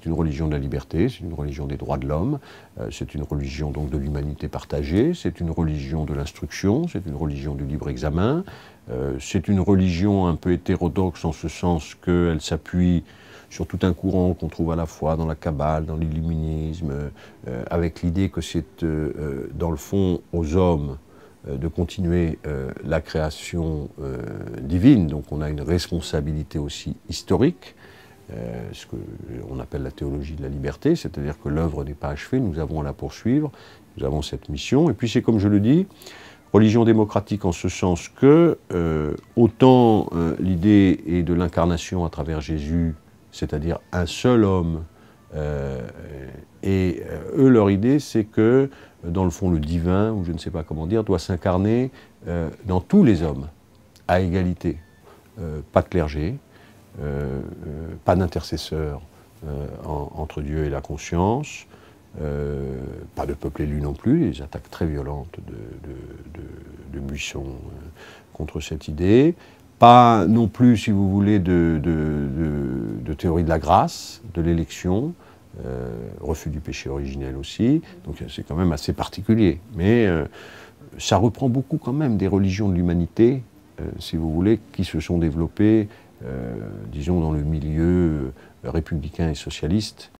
c'est une religion de la liberté, c'est une religion des droits de l'homme, euh, c'est une religion donc de l'humanité partagée, c'est une religion de l'instruction, c'est une religion du libre examen, euh, c'est une religion un peu hétérodoxe en ce sens qu'elle s'appuie sur tout un courant qu'on trouve à la fois dans la Kabbale, dans l'illuminisme, euh, avec l'idée que c'est dans le fond aux hommes de continuer la création divine. Donc on a une responsabilité aussi historique. Euh, ce qu'on appelle la théologie de la liberté, c'est-à-dire que l'œuvre n'est pas achevée, nous avons à la poursuivre, nous avons cette mission. Et puis c'est comme je le dis, religion démocratique en ce sens que euh, autant euh, l'idée est de l'incarnation à travers Jésus, c'est-à-dire un seul homme, et eux leur idée c'est que dans le fond le divin, ou je ne sais pas comment dire, doit s'incarner dans tous les hommes, à égalité. pas de clergé, euh, pas d'intercesseur euh, entre Dieu et la conscience, euh, pas de peuple élu non plus, des attaques très violentes de, de, Buisson contre cette idée, pas non plus, si vous voulez, de, de théorie de la grâce, de l'élection, refus du péché originel aussi, donc c'est quand même assez particulier. Mais ça reprend beaucoup quand même des religions de l'humanité, si vous voulez, qui se sont développées euh, disons, dans le milieu euh, républicain et socialiste.